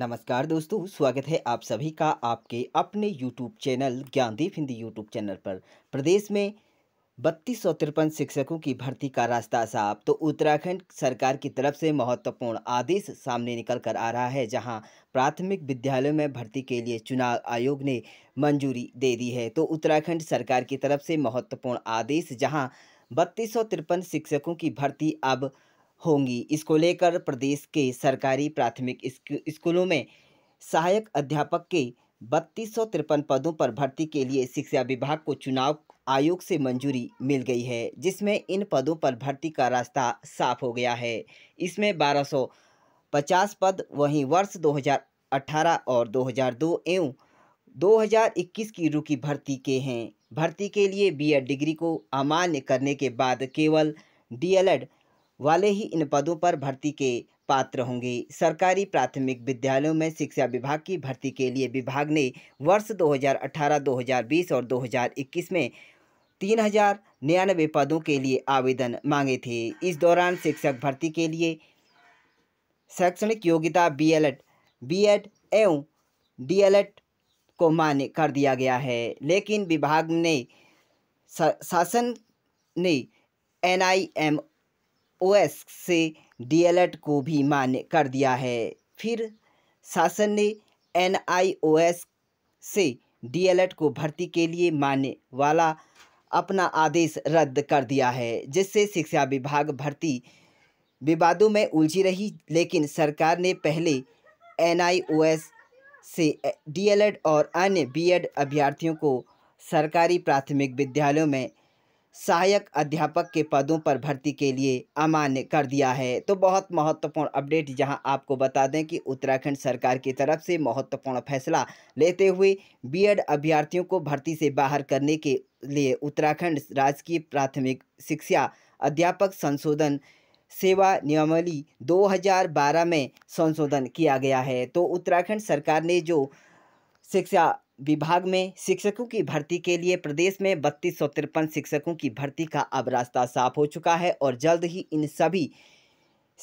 नमस्कार दोस्तों स्वागत है आप सभी का आपके अपने YouTube channel Gyandeep Hindi YouTube channel पर प्रदेश में बत्तीस सौ तिरपन शिक्षकों की भर्ती का रास्ता साफ तो उत्तराखंड सरकार की तरफ से महत्वपूर्ण आदेश सामने निकल कर आ रहा है जहां प्राथमिक विद्यालयों में भर्ती के लिए चुनाव आयोग ने मंजूरी दे दी है तो उत्तराखंड सरकार की तरफ से महत्वपूर्ण आदेश जहाँ बत्तीस सौ तिरपन शिक्षकों की भर्ती अब होंगी इसको लेकर प्रदेश के सरकारी प्राथमिक स्कूलों में सहायक अध्यापक के बत्तीस सौ तिरपन पदों पर भर्ती के लिए शिक्षा विभाग को चुनाव आयोग से मंजूरी मिल गई है जिसमें इन पदों पर भर्ती का रास्ता साफ हो गया है इसमें 1250 पद वहीं वर्ष 2018 और 2002 एवं 2021 की रुकी भर्ती के हैं भर्ती के लिए बीएड डिग्री को अमान्य करने के बाद केवल डीएलएड वाले ही इन पदों पर भर्ती के पात्र होंगे सरकारी प्राथमिक विद्यालयों में शिक्षा विभाग की भर्ती के लिए विभाग ने वर्ष 2018, 2020 और 2021 में तीन हजार निन्यानवे पदों के लिए आवेदन मांगे थे इस दौरान शिक्षक भर्ती के लिए शैक्षणिक योग्यता बीएलएड बीएड एवं डीएलएड को मान्य कर दिया गया है लेकिन विभाग ने शासन ने एनआईएम ओ से डीएलएड को भी मान्य कर दिया है फिर शासन ने एन से डीएलएड को भर्ती के लिए मान्य वाला अपना आदेश रद्द कर दिया है जिससे शिक्षा विभाग भर्ती विवादों में उलझी रही लेकिन सरकार ने पहले एन से डीएलएड और अन्य बीएड अभ्यर्थियों को सरकारी प्राथमिक विद्यालयों में सहायक अध्यापक के पदों पर भर्ती के लिए अमान्य कर दिया है तो बहुत महत्वपूर्ण अपडेट जहां आपको बता दें कि उत्तराखंड सरकार की तरफ से महत्वपूर्ण फैसला लेते हुए बीएड अभ्यर्थियों को भर्ती से बाहर करने के लिए उत्तराखंड राजकीय प्राथमिक शिक्षा अध्यापक संशोधन सेवा नियमावली 2012 में संशोधन किया गया है तो उत्तराखंड सरकार ने जो शिक्षा विभाग में शिक्षकों की भर्ती के लिए प्रदेश में बत्तीस सौ तिरपन शिक्षकों की भर्ती का अब रास्ता साफ हो चुका है और जल्द ही इन सभी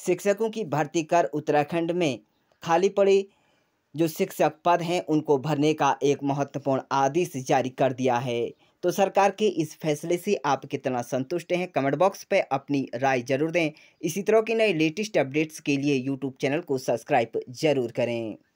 शिक्षकों की भर्ती कर उत्तराखंड में खाली पड़े जो शिक्षक पद हैं उनको भरने का एक महत्वपूर्ण आदेश जारी कर दिया है तो सरकार के इस फैसले से आप कितना संतुष्ट हैं कमेंट बॉक्स पर अपनी राय जरूर दें इसी तरह की नई लेटेस्ट अपडेट्स के लिए यूट्यूब चैनल को सब्सक्राइब जरूर करें